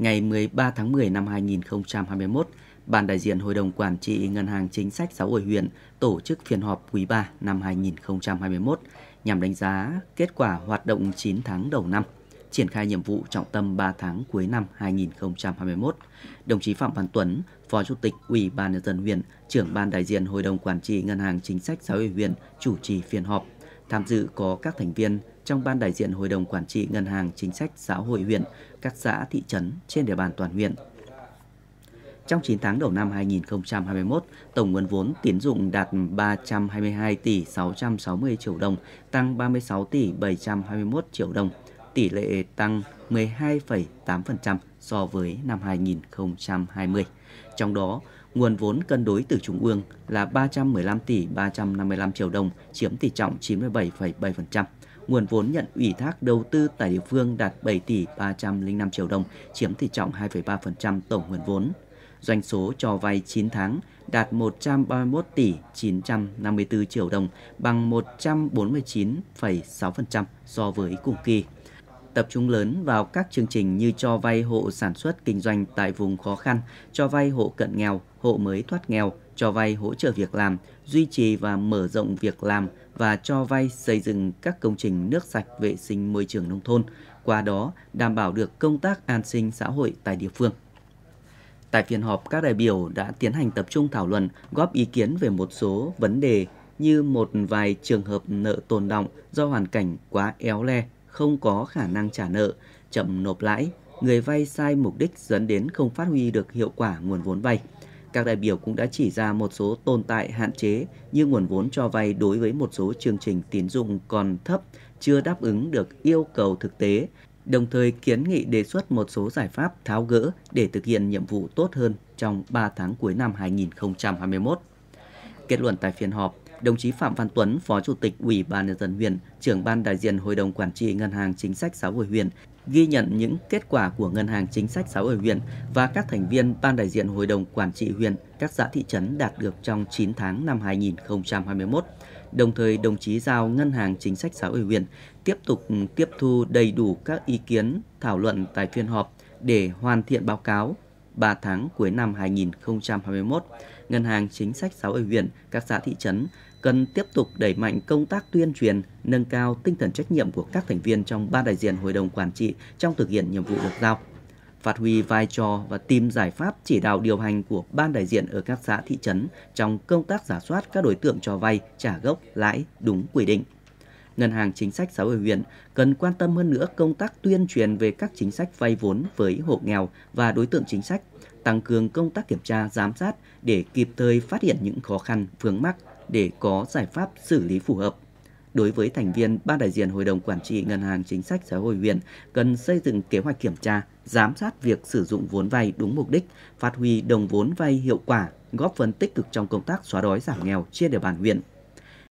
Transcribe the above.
ngày 13 tháng 10 năm 2021, Ban đại diện Hội đồng Quản trị Ngân hàng Chính sách xã hội huyện tổ chức phiên họp quý 3 năm 2021 nhằm đánh giá kết quả hoạt động 9 tháng đầu năm, triển khai nhiệm vụ trọng tâm 3 tháng cuối năm 2021. Đồng chí Phạm Văn Tuấn, Phó Chủ tịch Ủy ban nhân dân huyện, trưởng ban đại diện Hội đồng Quản trị Ngân hàng Chính sách xã hội huyện chủ trì phiên họp. Tham dự có các thành viên trong ban đại diện Hội đồng Quản trị Ngân hàng Chính sách Xã hội huyện, các xã, thị trấn trên địa bàn toàn huyện. Trong 9 tháng đầu năm 2021, tổng nguồn vốn tín dụng đạt 322 tỷ 660 triệu đồng, tăng 36 tỷ 721 triệu đồng, tỷ lệ tăng 12,8% so với năm 2020. Trong đó, nguồn vốn cân đối từ Trung ương là 315 tỷ 355 triệu đồng, chiếm tỷ trọng 97,7% nguồn vốn nhận ủy thác đầu tư tại địa phương đạt 7 tỷ 305 triệu đồng, chiếm tỷ trọng 2,3% tổng nguồn vốn. Doanh số cho vay 9 tháng đạt 131 tỷ 954 triệu đồng, bằng 149,6% so với cùng kỳ tập trung lớn vào các chương trình như cho vay hộ sản xuất kinh doanh tại vùng khó khăn, cho vay hộ cận nghèo, hộ mới thoát nghèo, cho vay hỗ trợ việc làm, duy trì và mở rộng việc làm và cho vay xây dựng các công trình nước sạch vệ sinh môi trường nông thôn, qua đó đảm bảo được công tác an sinh xã hội tại địa phương. Tại phiên họp, các đại biểu đã tiến hành tập trung thảo luận, góp ý kiến về một số vấn đề như một vài trường hợp nợ tồn động do hoàn cảnh quá éo le, không có khả năng trả nợ, chậm nộp lãi, người vay sai mục đích dẫn đến không phát huy được hiệu quả nguồn vốn vay. Các đại biểu cũng đã chỉ ra một số tồn tại hạn chế như nguồn vốn cho vay đối với một số chương trình tín dụng còn thấp, chưa đáp ứng được yêu cầu thực tế, đồng thời kiến nghị đề xuất một số giải pháp tháo gỡ để thực hiện nhiệm vụ tốt hơn trong 3 tháng cuối năm 2021. Kết luận tại phiên họp, Đồng chí Phạm Văn Tuấn, Phó Chủ tịch Ủy ban nhân dân huyện, trưởng ban đại diện Hội đồng quản trị Ngân hàng Chính sách Xã hội huyện ghi nhận những kết quả của Ngân hàng Chính sách Xã hội huyện và các thành viên ban đại diện Hội đồng quản trị huyện, các xã thị trấn đạt được trong 9 tháng năm 2021. Đồng thời, đồng chí giao Ngân hàng Chính sách Xã hội huyện tiếp tục tiếp thu đầy đủ các ý kiến thảo luận tại phiên họp để hoàn thiện báo cáo 3 tháng cuối năm 2021, Ngân hàng Chính sách Xã hội huyện, các xã thị trấn cần tiếp tục đẩy mạnh công tác tuyên truyền, nâng cao tinh thần trách nhiệm của các thành viên trong ban đại diện hội đồng quản trị trong thực hiện nhiệm vụ được giao phát huy vai trò và tìm giải pháp chỉ đạo điều hành của ban đại diện ở các xã thị trấn trong công tác giả soát các đối tượng cho vay trả gốc lãi đúng quy định. Ngân hàng chính sách xã hội huyện cần quan tâm hơn nữa công tác tuyên truyền về các chính sách vay vốn với hộ nghèo và đối tượng chính sách, tăng cường công tác kiểm tra giám sát để kịp thời phát hiện những khó khăn, vướng mắc để có giải pháp xử lý phù hợp. Đối với thành viên ban đại diện Hội đồng Quản trị Ngân hàng Chính sách Xã hội huyện, cần xây dựng kế hoạch kiểm tra, giám sát việc sử dụng vốn vay đúng mục đích, phát huy đồng vốn vay hiệu quả, góp phần tích cực trong công tác xóa đói giảm nghèo trên địa bàn huyện.